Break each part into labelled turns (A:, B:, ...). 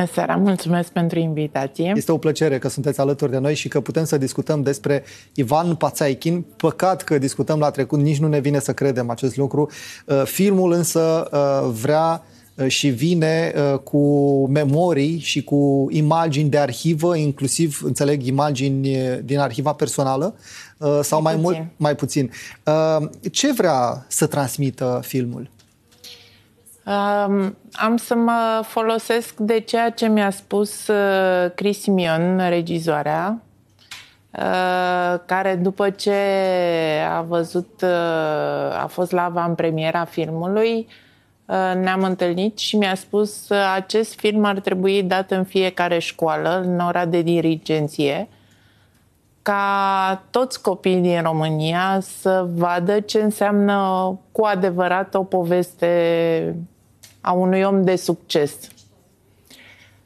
A: Bună seara, mulțumesc pentru invitație. Este o plăcere că sunteți alături de noi și că putem să discutăm despre Ivan Pațaichin. Păcat că discutăm la trecut, nici nu ne vine să credem acest lucru. Uh, filmul însă uh, vrea uh, și vine cu memorii și cu imagini de arhivă, inclusiv, înțeleg, imagini din arhiva personală sau mai, mai puțin. mult, mai puțin. Ce vrea să transmită filmul?
B: Um, am să mă folosesc de ceea ce mi-a spus uh, Cris Simion, regizoarea, uh, care după ce a văzut, uh, a fost la în premiera filmului, uh, ne-am întâlnit și mi-a spus uh, acest film ar trebui dat în fiecare școală, în ora de dirigenție, ca toți copiii din România să vadă ce înseamnă cu adevărat o poveste a unui om de succes.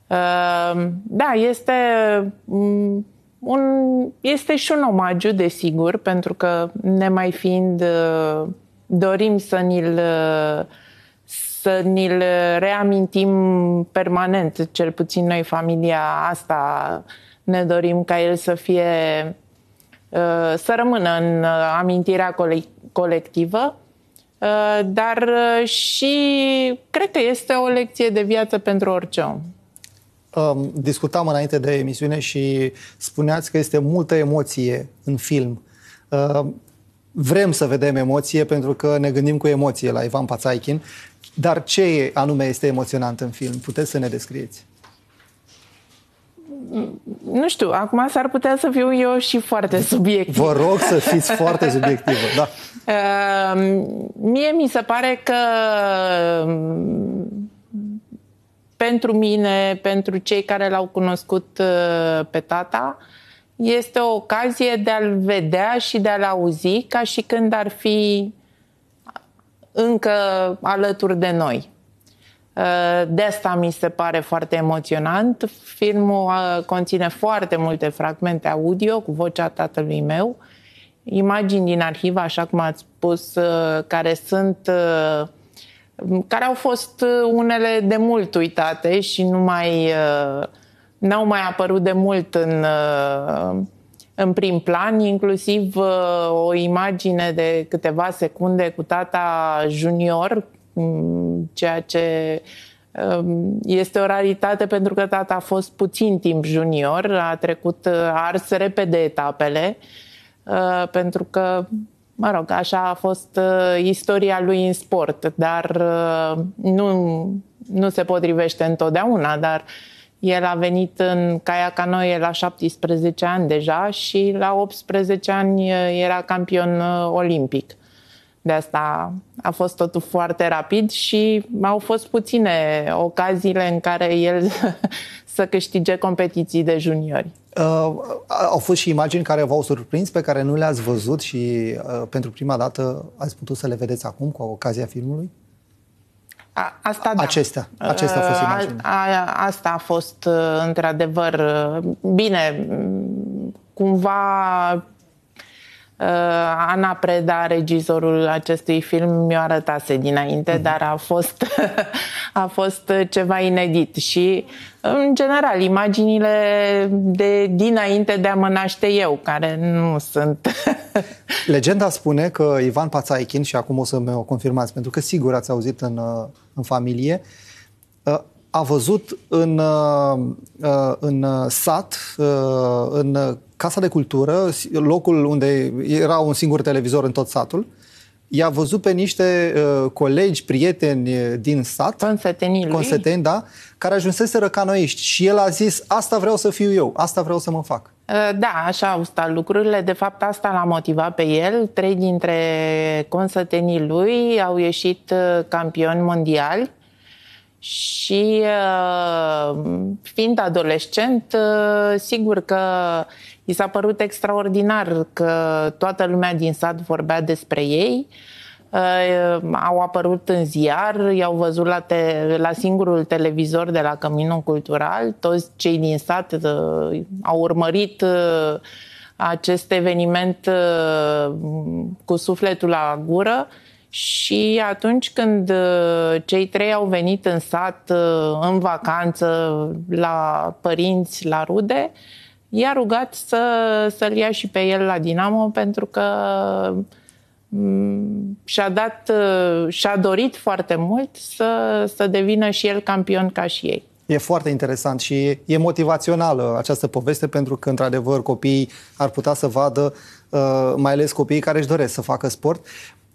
B: Uh, da, este mm, un, este și un omagiu, desigur, pentru că ne mai fiind uh, dorim să ni-l să ni-l reamintim permanent, cel puțin noi familia asta uh, ne dorim ca el să fie uh, să rămână în uh, amintirea colectivă, uh, dar și cred că este o lecție de viață pentru orice om.
A: Um, discutam înainte de emisiune și spuneați că este multă emoție în film. Vrem să vedem emoție pentru că ne gândim cu emoție la Ivan Pațaichin, dar ce anume este emoționant în film? Puteți să ne descrieți?
B: nu știu, acum s-ar putea să fiu eu și foarte subiectiv. Vă rog să fiți foarte
A: subiectivă, da.
B: Uh, mie mi se pare că mm, pentru mine, pentru cei care l-au cunoscut eh, pe tata, este o ocazie de a-l vedea și de a-l auzi ca și când ar fi încă alături de noi. Uh, de asta mi se pare foarte emoționant. Filmul uh, conține foarte multe fragmente audio cu vocea tatălui meu, imagini din arhivă, așa cum ați spus, uh, care sunt care au fost unele de mult uitate și nu mai n-au mai apărut de mult în, în prim plan, inclusiv o imagine de câteva secunde cu tata junior, ceea ce um, este o raritate pentru că tata a fost puțin timp junior, a trecut, uh, ars repede etapele, uh, pentru că, mă rog, așa a fost uh, istoria lui în sport, dar nu, nu se potrivește întotdeauna, dar el a venit în Caia Canoie la 17 ani deja și la 18 ani era campion olimpic. De asta a fost totul foarte rapid și au fost puține ocaziile în care el să câștige competiții de juniori.
A: Uh, au fost și imagini care v-au surprins, pe care nu le-ați văzut și uh, pentru prima dată ați putut să le vedeți acum cu ocazia filmului? A, asta da. Acestea, acestea a fost uh, imaginea.
B: A, a, asta a fost, uh, într-adevăr, uh, bine, mm, cumva Uh, Ana Preda, regizorul acestui film, mi-o arătase dinainte, mm-hmm. dar a fost, a fost ceva inedit și, în general, imaginile de dinainte de a mă naște eu, care
A: nu sunt... Legenda spune că Ivan Pațaichin, și acum o să-mi o confirmați, pentru că sigur ați auzit în, în familie, uh, a văzut în, uh, uh, în uh, sat, în Casa de Cultură, locul unde era un singur televizor în tot satul, i-a văzut pe niște colegi, prieteni din sat, consetenii consăteni, da, care ajunseseră canoiști și el a zis, asta vreau să fiu eu, asta vreau să mă fac.
B: Da, așa au stat lucrurile. De fapt, asta l-a motivat pe el. Trei dintre consătenii lui au ieșit campioni mondiali și uh, fiind adolescent, uh, sigur că i s-a părut extraordinar că toată lumea din sat vorbea despre ei. Uh, au apărut în ziar, i-au văzut la, te- la singurul televizor de la Căminul Cultural. Toți cei din sat au urmărit acest eveniment cu sufletul la gură și atunci când uh, cei trei au venit în sat, uh, în vacanță, la părinți, la rude, i-a rugat să, să-l ia și pe el la Dinamo pentru că mm, și-a, dat, uh, și-a dorit foarte mult să, să devină și el campion ca și ei.
A: E foarte interesant și e motivațională această poveste pentru că, într-adevăr, copiii ar putea să vadă, mai ales copiii care își doresc să facă sport.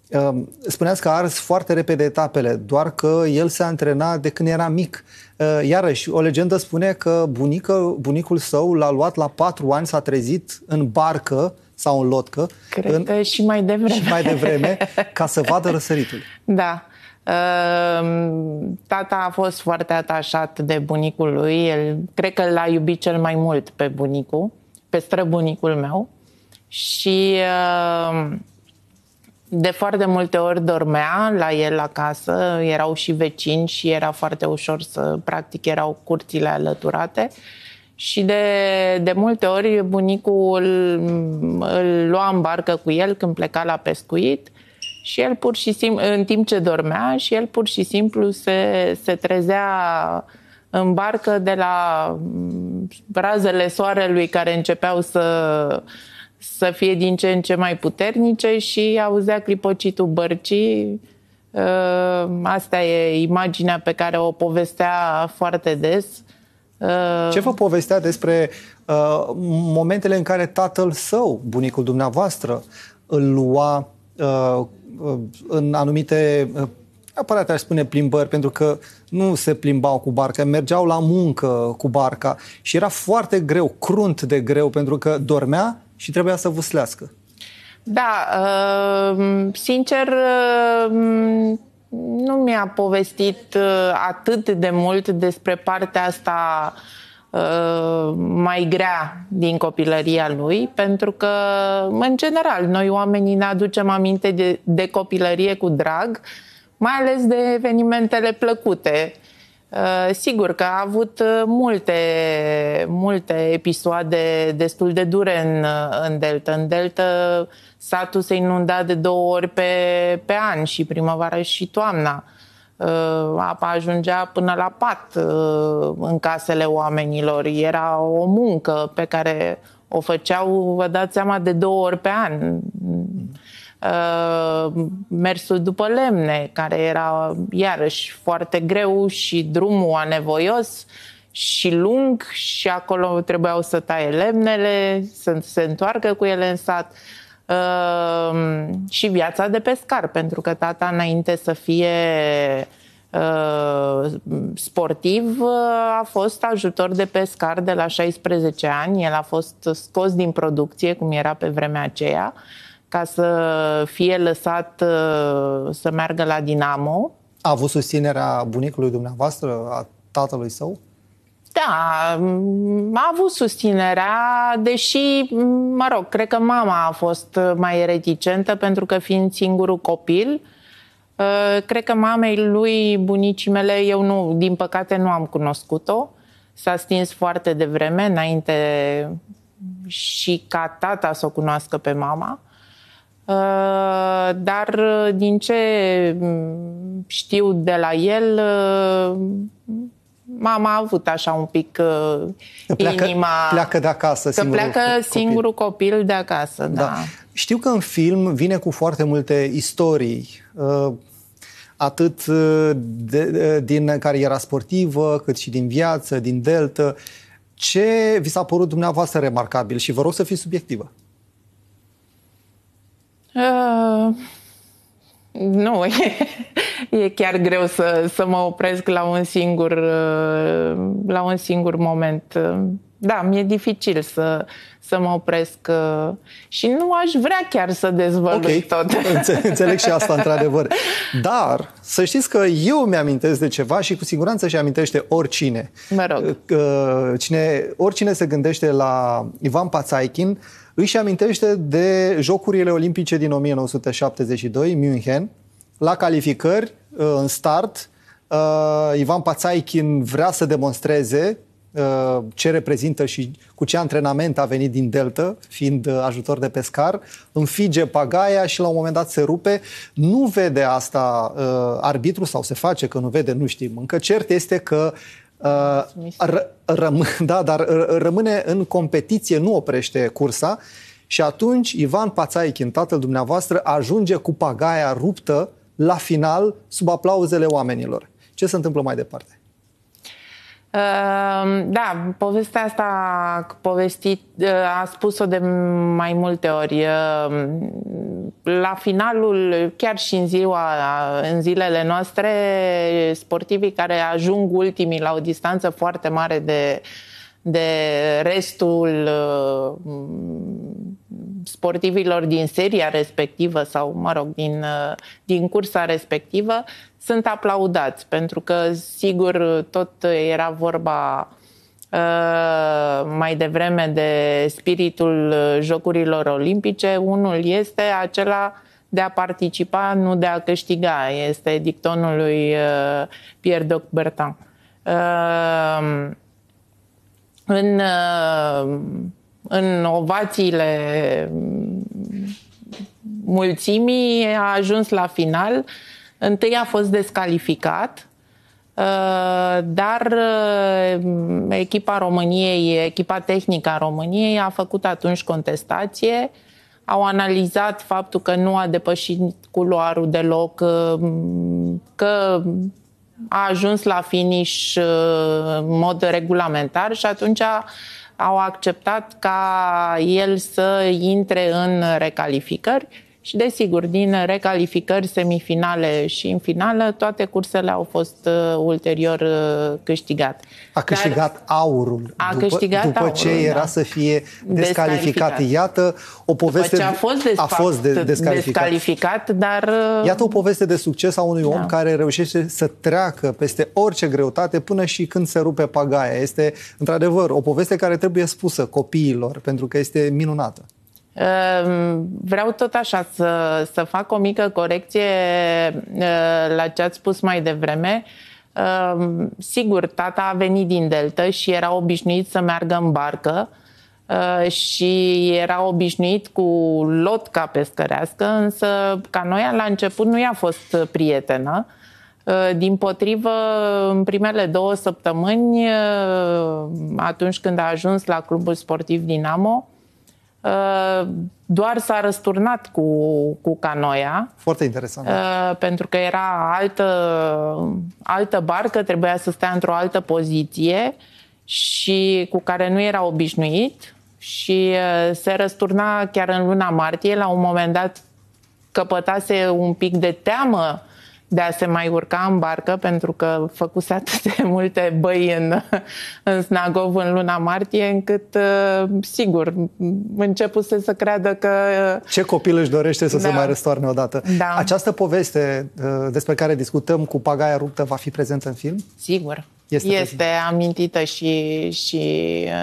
A: Ehm, spuneați că a ars foarte repede etapele, doar că el se antrena de când era mic. Ehm, iarăși, o legendă spune că bunică, bunicul său l-a luat la patru ani, s-a trezit în barcă sau în lotcă. Cred în, că și mai devreme. Și mai devreme, ca să vadă răsăritul.
B: Da. Ehm, tata a fost foarte atașat de bunicul lui. El, cred că l-a iubit cel mai mult pe bunicul, pe străbunicul meu. Și de foarte multe ori dormea la el acasă, erau și vecini și era foarte ușor să, practic, erau curțile alăturate. Și de, de multe ori bunicul îl, îl lua în barcă cu el când pleca la pescuit și el pur și simplu, în timp ce dormea, și el pur și simplu se, se trezea în barcă de la razele soarelui care începeau să să fie din ce în ce mai puternice și auzea clipocitul bărcii. Uh, asta e imaginea pe care o povestea foarte des. Uh, ce vă
A: povestea despre uh, momentele în care tatăl său, bunicul dumneavoastră, îl lua în anumite, aparate aș spune plimbări, pentru că nu se plimbau cu barca, mergeau la muncă cu barca și era foarte greu, crunt de greu, pentru că dormea și trebuia să vâslească.
B: Da, uh, sincer, uh, nu mi-a povestit uh, atât de mult despre partea asta mai grea din copilăria lui, pentru că, în general, noi oamenii ne aducem aminte de, de copilărie cu drag, mai ales de evenimentele plăcute. Uh, Uh, sigur că a avut uh, multe, multe episoade destul de dure în, uh, în Delta. În Delta satul se inunda de două ori pe, pe an, și primăvara și toamna. Apa ajungea până la pat în casele oamenilor. Era o muncă pe care o făceau, vă dați seama, de două ori pe an. Uh, mersul după lemne, care era iarăși foarte greu și drumul anevoios și lung și acolo trebuiau să taie lemnele, să se întoarcă cu ele în sat uh, și viața de pescar, pentru că tata înainte să fie uh, sportiv a fost ajutor de pescar de la 16 ani, el a fost scos din producție, cum era pe vremea aceea, uh, ca să fie lăsat uh, să meargă la
A: Dinamo. A avut susținerea bunicului dumneavoastră, a tatălui său?
B: Da, a avut susținerea, deși, mă rog, cred că mama a fost mai reticentă pentru că fiind singurul copil, uh, cred că mamei lui, bunicii mele, eu nu, din păcate nu am cunoscut-o. S-a stins foarte devreme, înainte și ca tata să o cunoască pe mama. Uh, dar uh, din ce mm, știu de la el, uh, mama a avut așa un
A: pic că pleacă, inima... Pleacă de acasă că pleacă
B: copil. singurul copil de acasă,
A: da. da. Știu că în film vine cu foarte multe istorii, atât de, de, din cariera sportivă, cât și din viață, din delta. Ce vi s-a părut dumneavoastră remarcabil? Și vă rog să fiți subiectivă.
B: Uh, nu, e, e chiar greu să, să mă opresc la un singur, uh, la un singur moment. Uh, da, mi-e dificil să, să mă opresc și nu aș vrea chiar să dezvălui okay. tot. Înțeleg și asta, într-adevăr.
A: Dar să știți că eu mi-amintesc de ceva și cu siguranță și amintește oricine. Mă rog. Cine, oricine se gândește la Ivan Pațaichin, își amintește de Jocurile Olimpice din 1972, München, la calificări, uh, în start, uh, Ivan Pațaichin vrea să demonstreze uh, ce reprezintă și cu ce antrenament a venit din Delta, fiind ajutor de pescar, înfige pagaia și la un moment dat se rupe. Nu vede asta arbitru sau se face că nu vede, nu știm. Încă cert este că răm, da, dar rămâne în competiție, nu oprește cursa și atunci Ivan Pațaichin, tatăl dumneavoastră, ajunge cu pagaia ruptă la final sub aplauzele oamenilor. Ce se întâmplă mai departe?
B: Ehm, da, povestea asta povestit, a spus-o de mai multe ori. Ehm, la finalul, chiar și în, ziua, în zilele noastre, sportivii care ajung ultimii la o distanță foarte mare de uh, de restul uh, sportivilor din seria respectivă sau, mă rog, din, uh, din cursa respectivă, sunt aplaudați, pentru că, sigur, tot era vorba uh, mai devreme de spiritul Jocurilor Olimpice. Unul este acela de a participa, nu de a câștiga. Este dictonul lui Pierre Doc Bertin în, uh, în ovațiile mulțimii a ajuns la final. Întâi a fost descalificat, uh, dar uh, echipa României, echipa tehnică a României a făcut atunci contestație. Au analizat faptul că nu a depășit culoarul deloc, că a ajuns la finish uh, în mod regulamentar și atunci au acceptat ca el să intre în recalificări și desigur, din recalificări semifinale și în finală, toate cursele au fost uh, ulterior uh, câștigate.
A: A câștigat Dar aurul. A după, câștigat după aurul, ce era da. să fie descalificat. descalificat. Iată o poveste... După ce a fost, de, a fost de, descalificat.
B: descalificat, dar... Uh, Iată
A: o poveste de succes a unui da. om care reușește să treacă peste orice greutate până și când se rupe pagaia. Este, într-adevăr, o poveste care trebuie spusă copiilor, pentru că este minunată.
B: Ehm, vreau tot așa să, să fac o mică corecție eh, la ce ați spus mai devreme. Ehm, sigur, tata a venit din Delta și era obișnuit să meargă în barcă eh, și era obișnuit cu lotca pescărească, însă canoia la început nu i-a fost prietenă. Eh, din potrivă, în primele două săptămâni, atunci când a ajuns la clubul sportiv Dinamo, Uh, doar s-a răsturnat cu, cu canoia. Foarte interesant. Uh, pentru că era altă, altă barcă, trebuia să stea într-o altă poziție și cu care nu era obișnuit și uh, se răsturna chiar în luna martie. La un moment dat căpătase un pic de teamă de a se mai urca în barcă pentru că făcuse atât de multe băi în, în Snagov în luna martie încât, uh, sigur, începuse să creadă că...
A: Uh, Ce copil își dorește să da. se mai răstoarne odată? Da. Această poveste uh, despre care discutăm cu pagaia ruptă va fi prezentă în film? Sigur.
B: Este, este amintită și, și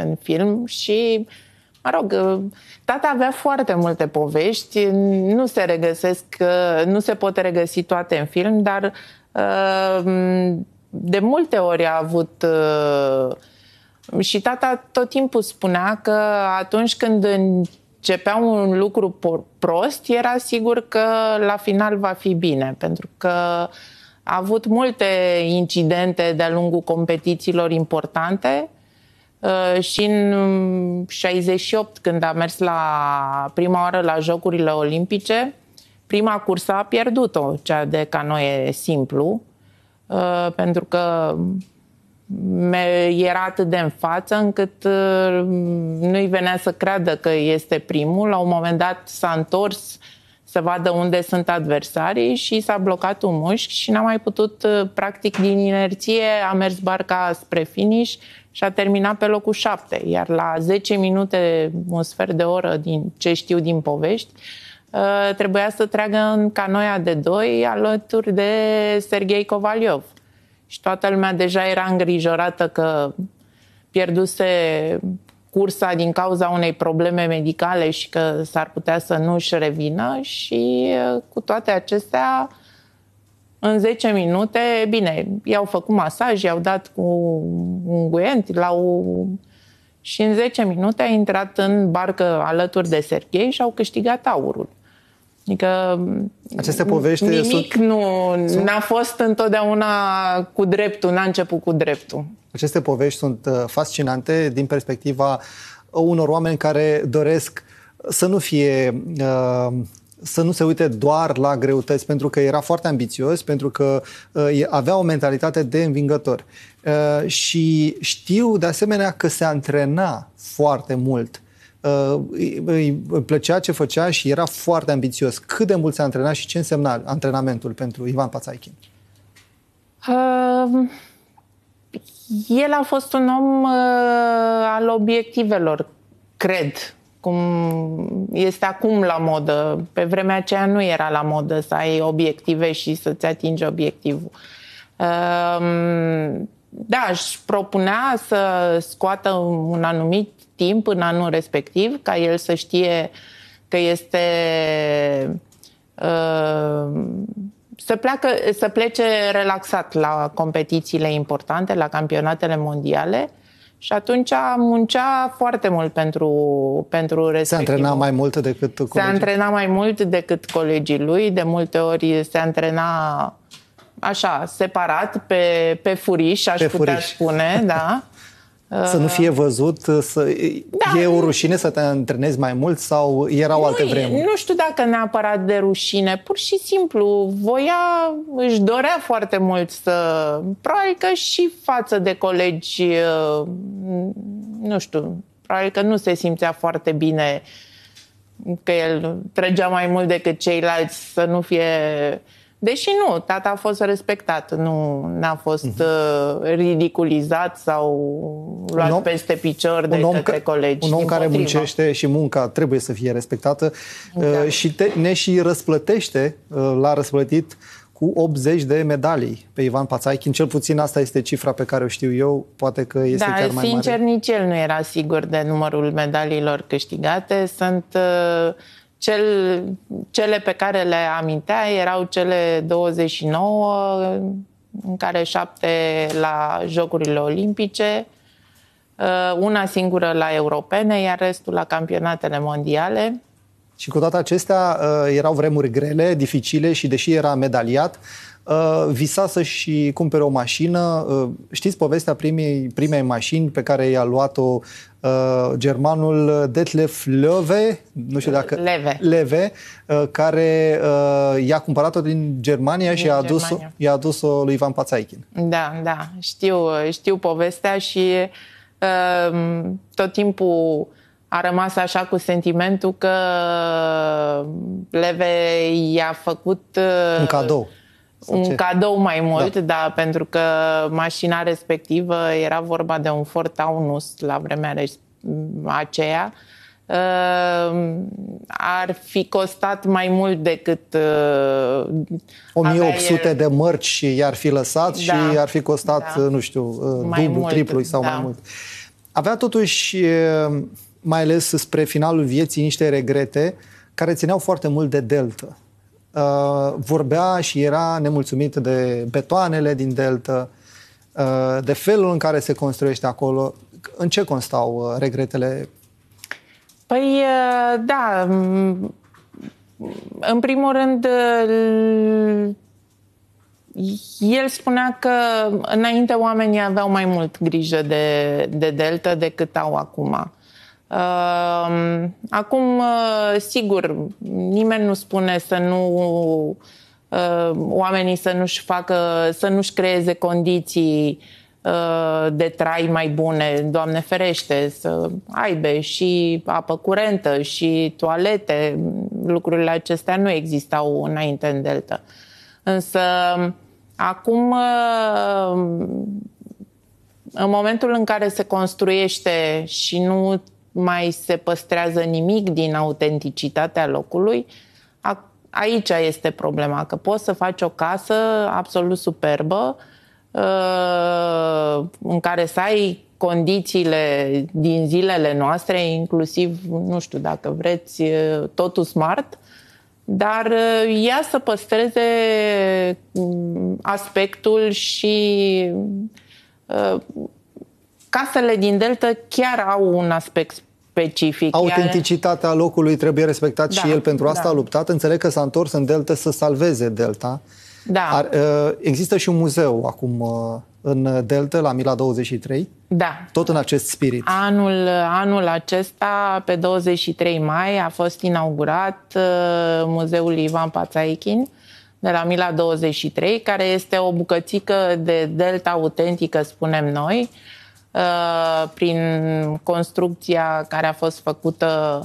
B: în film și uh, mă rog, uh, tata avea foarte multe povești, nu se regăsesc, uh, nu se pot regăsi toate în film, dar uh, de multe ori a avut și tata tot timpul spunea că atunci când începea un lucru prost, era sigur că la final va fi bine, pentru că a avut multe incidente de-a lungul competițiilor importante Uh, și în 68, um, când a mers la prima oară la Jocurile Olimpice, prima cursă a pierdut-o, cea de canoe simplu, uh, pentru că um, era atât de în față încât uh, nu-i venea să creadă că este primul. La un moment dat s-a întors uh, să vadă unde sunt adversarii și s-a blocat un mușchi și n-a mai putut, uh, practic, din inerție, a mers barca spre finish și a terminat pe locul 7. Iar la 10 minute, un sfert de oră din ce știu din povești, uh, trebuia să treagă în canoia de doi alături de Sergei Kovaliov. Și toată lumea deja era îngrijorată că pierduse cursa din cauza unei probleme medicale și că s-ar putea să nu își revină și cu toate acestea în 10 minute, bine, i-au făcut masaj, i-au dat cu unguent, la au și în 10 minute a intrat în barcă alături de Serghei și au câștigat aurul. Adică
A: Aceste povești nimic sunt...
B: nu sunt... a fost întotdeauna cu dreptul, n-a început cu dreptul.
A: Aceste povești sunt uh, fascinante din perspectiva uh, unor oameni care doresc uh, să nu fie uh, să nu se uite doar la greutăți, pentru că era foarte ambițios, pentru că avea o mentalitate de învingător. și știu de asemenea că se antrena foarte mult Uh, îi plăcea ce făcea și era foarte ambițios. Cât de mult s-a antrenat și ce însemna antrenamentul pentru Ivan Pațaichin?
B: Uh, el a fost un om uh, al obiectivelor, cred, cum este acum la modă. Pe vremea aceea nu era la modă să ai obiective și să-ți atingi obiectivul. Uh, da, își propunea să scoată un anumit timp în anul respectiv ca el să știe că este uh, să, pleacă, să plece relaxat la competițiile importante, la campionatele mondiale și atunci muncea foarte mult pentru, pentru respectivul. Se antrena
A: mai mult decât
B: colegii? Se antrena mai mult decât colegii lui, de multe ori se antrena așa, separat, pe, pe furiș, aș pe putea furiș. spune, da?
A: Să nu fie văzut, să, da, e o rușine să te antrenezi mai mult sau erau nu, alte vremuri?
B: Nu știu dacă neapărat de rușine, pur și simplu voia, își dorea foarte mult să probabil că și față de colegi, uh, nu știu, probabil că nu se simțea foarte bine că el trăgea mai mult decât ceilalți, să nu fie uh, Deși nu, tata a fost respectat, nu a fost uh-huh. ridiculizat sau luat om, peste picior de un către ca, colegi. Un om care potriva. muncește
A: și munca trebuie să fie respectată uh, da. uh, și te, ne și răsplătește, uh, l-a răsplătit cu 80 de medalii pe Ivan Pațaichin. Cel puțin asta este cifra pe care o știu eu, poate că este da, chiar mai sincer, mare.
B: sincer, nici el nu era sigur de numărul medaliilor câștigate. Sunt uh, cel, cele pe care le amintea erau cele 29, în care șapte la Jocurile Olimpice, uh, una singură la europene, iar restul la campionatele mondiale.
A: Și cu toate acestea uh, erau vremuri grele, dificile și deși era medaliat, Uh, visa să-și cumpere o mașină. Uh, știți povestea primei, primei mașini pe care i-a luat-o uh, germanul Detlef Löwe, nu știu dacă... Leve. Leve, uh, care uh, i-a cumpărat-o din Germania din și i-a adus-o, i-a adus-o lui Ivan Pațaichin.
B: Da, da, știu, știu povestea și uh, tot timpul a rămas așa cu sentimentul că Leve i-a făcut... Uh, Un cadou un ce? cadou mai da. mult, da. da, pentru că mașina respectivă era vorba de un Ford Taunus la vremea aceea. Uh, ar fi costat mai mult decât uh, 1800 el... de
A: mărci i-ar fi lăsat da, și ar fi costat, da. Uh, nu știu, uh, dublu, mult, triplu sau da. mai mult. Avea totuși, uh, mai ales spre finalul vieții, niște regrete care țineau foarte mult de Delta. Uh, vorbea și era nemulțumit de betoanele din delta, uh, de felul în care se construiește acolo. În ce constau uh, regretele?
B: Păi, da, mm, în primul rând, el spunea că înainte oamenii aveau mai mult grijă de, de delta decât au acum. Acum, ă, sigur, nimeni nu spune să nu ă, oamenii să nu-și facă, să nu-și creeze condiții ă, de trai mai bune, Doamne ferește, să aibă și apă curentă și toalete. Lucrurile acestea nu existau înainte în Delta. Însă, acum, în momentul în care se construiește și nu mai se păstrează nimic din autenticitatea locului, a, aici este problema, că poți să faci o casă absolut superbă, uh, în care să ai condițiile din zilele noastre, inclusiv, nu știu dacă vreți, uh, totul smart, dar ea uh, să păstreze mm, aspectul și casele din Delta chiar au un aspect specific. Autenticitatea
A: iar... locului trebuie respectat da, și el pentru asta da. a luptat. Înțeleg că s-a întors în Delta să salveze Delta. Da. Ar, uh, există și un muzeu acum uh, în Delta, la Mila 23. Da. Tot în acest spirit.
B: Anul, anul acesta, pe 23 mai, a fost inaugurat uh, Muzeul Ivan Pațaichin de la Mila 23, care este o bucățică de Delta autentică, spunem noi, uh, Uh, prin construcția care a fost făcută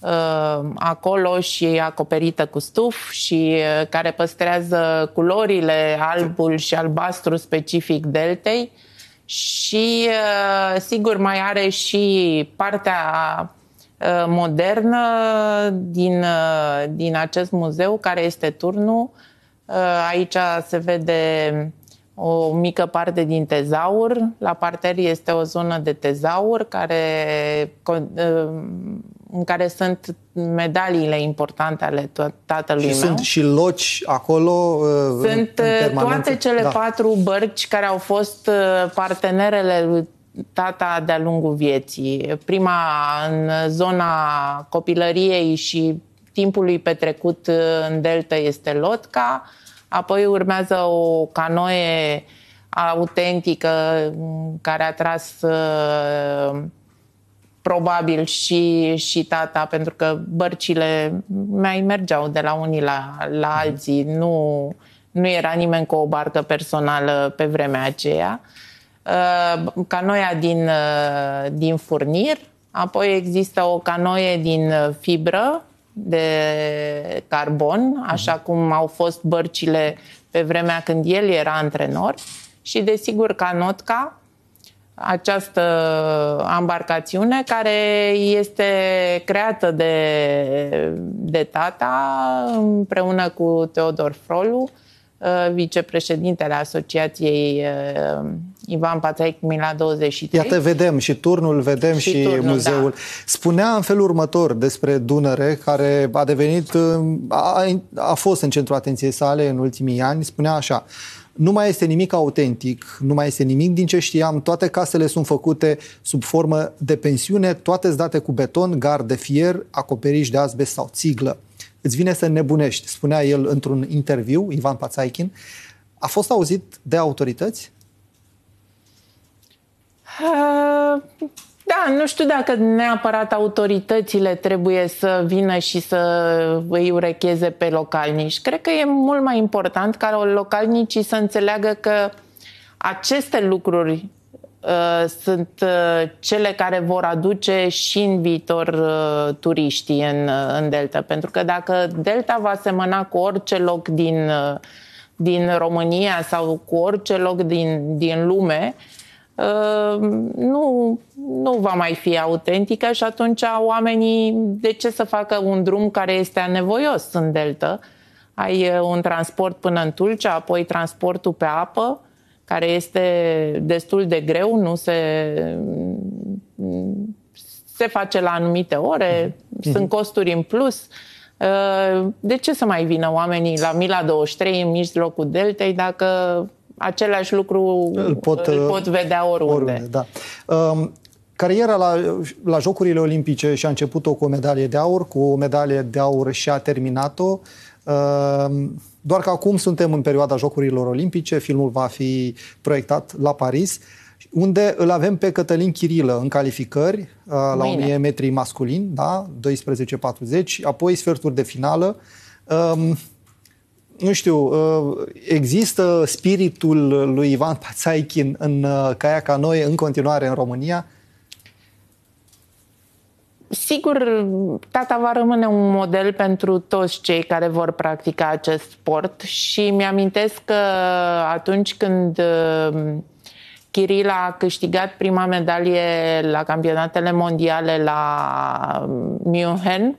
B: uh, acolo și acoperită cu stuf și uh, care păstrează culorile albul și albastru specific deltei și sigur mai are și partea modernă din, din acest muzeu care este turnul. Aici se vede o mică parte din tezaur. La parter este o zonă de tezaur care, uh, în care sunt medaliile importante ale tatălui și meu. sunt
A: și loci acolo? Uh, sunt uh, toate cele da.
B: patru bărci care au fost partenerele lui tata de-a lungul vieții. Prima în zona copilăriei și timpului petrecut în delta este Lotca. Apoi urmează o canoe autentică care a tras uh, probabil și, și tata, pentru că bărcile mai mergeau de la unii la, la mhm. alții. Nu, nu era nimeni cu o barcă personală pe vremea aceea. Uh, canoia din, uh, din furnir, apoi există o canoie din fibră, de carbon, așa mhm. cum au fost bărcile pe vremea când el era antrenor și desigur ca Notca, această embarcațiune care este creată de, de tata împreună cu Teodor Frolu, uh, vicepreședintele Asociației uh, Ivan Patraic Mila 23. Iată,
A: vedem și turnul, vedem și, și turnul, da. muzeul. Da. Spunea în felul următor despre Dunăre, care a devenit, a, a fost în centrul atenției sale în ultimii ani, spunea așa, nu mai este nimic autentic, nu mai este nimic din ce știam, toate casele sunt făcute sub formă de pensiune, toate date cu beton, gard de fier, acoperiș de azbest sau țiglă. Îți vine să nebunești, spunea el într-un interviu, Ivan Pațaichin. A fost auzit de autorități?
B: Da, nu știu dacă neapărat autoritățile trebuie să vină și să îi urecheze pe localnici. Cred că e mult mai important ca localnicii să înțeleagă că aceste lucruri uh, sunt uh, cele care vor aduce și în viitor uh, turiștii în, uh, în Delta. Pentru că dacă Delta va semăna cu orice loc din, uh, din România sau cu orice loc din, din lume, uh, Ehm, nu, nu va mai fi autentică și atunci oamenii de ce să facă un drum care este anevoios în delta? Ai un transport până în Tulcea, apoi transportul pe apă, care este destul de greu, nu se, se face la anumite ore, mm-hmm. sunt mhm. costuri în plus. Ehm, de ce să mai vină oamenii la Mila 23 în mijlocul deltei dacă același lucru îl pot, îl uh, pot vedea oriunde. oriunde
A: da. Um, Cariera la, la Jocurile Olimpice și-a început-o cu o medalie de aur, cu o medalie de aur și a terminat-o. Um, doar că acum suntem în perioada Jocurilor Olimpice, filmul va fi proiectat la Paris, unde îl avem pe Cătălin Chirilă în calificări uh, la Mâine. 1000 metri masculin, da, 12.40, apoi sferturi de finală. Um, nu știu, uh, există spiritul lui Ivan Pațaichin în uh, Caia ca noi în continuare în România?
B: Sigur, tata va rămâne un model pentru toți cei care vor practica acest sport și mi-amintesc că atunci când Kirila uh, a câștigat prima medalie la campionatele mondiale la München, uh,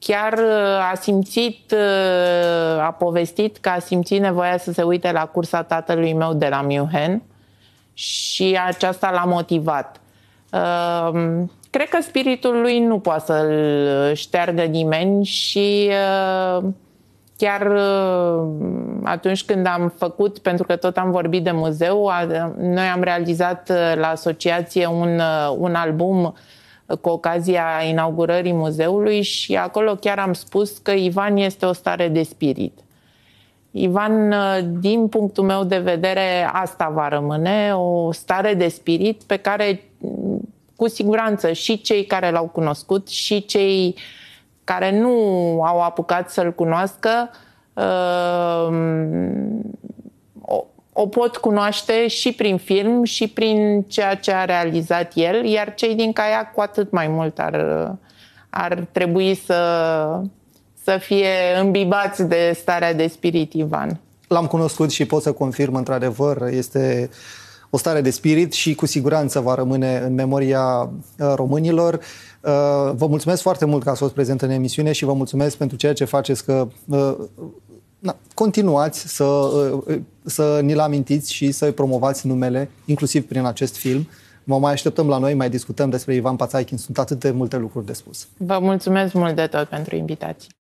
B: chiar uh, a simțit, uh, a povestit că a simțit nevoia să se uite la cursa tatălui meu de la Miuhen și aceasta l-a motivat. Uh, cred că spiritul lui nu poate să-l șteargă nimeni și chiar atunci când am făcut, pentru că tot am vorbit de muzeu, noi am realizat la asociație un, un album uh, cu ocazia inaugurării muzeului și acolo chiar am spus că Ivan este o stare de spirit. Ivan, din punctul meu de vedere, asta va rămâne, o stare de spirit pe care cu siguranță și cei care l-au cunoscut și cei care nu au apucat să-l cunoască uh, o pot cunoaște și prin film și prin ceea ce a realizat el, iar cei din Caia cu atât mai mult ar, ar trebui să, să fie îmbibați de starea de spirit Ivan.
A: L-am cunoscut și pot să confirm, într-adevăr, este o stare de spirit și cu siguranță va rămâne în memoria uh, românilor. Uh, vă mulțumesc foarte mult că ați fost prezent în emisiune și vă mulțumesc pentru ceea ce faceți, că uh, continuați să să ni-l amintiți și să promovați numele, inclusiv prin acest film. Vă mai așteptăm la noi, mai discutăm despre Ivan Pațaichin. Sunt atât de multe lucruri de spus. Vă mulțumesc mult de tot pentru invitații.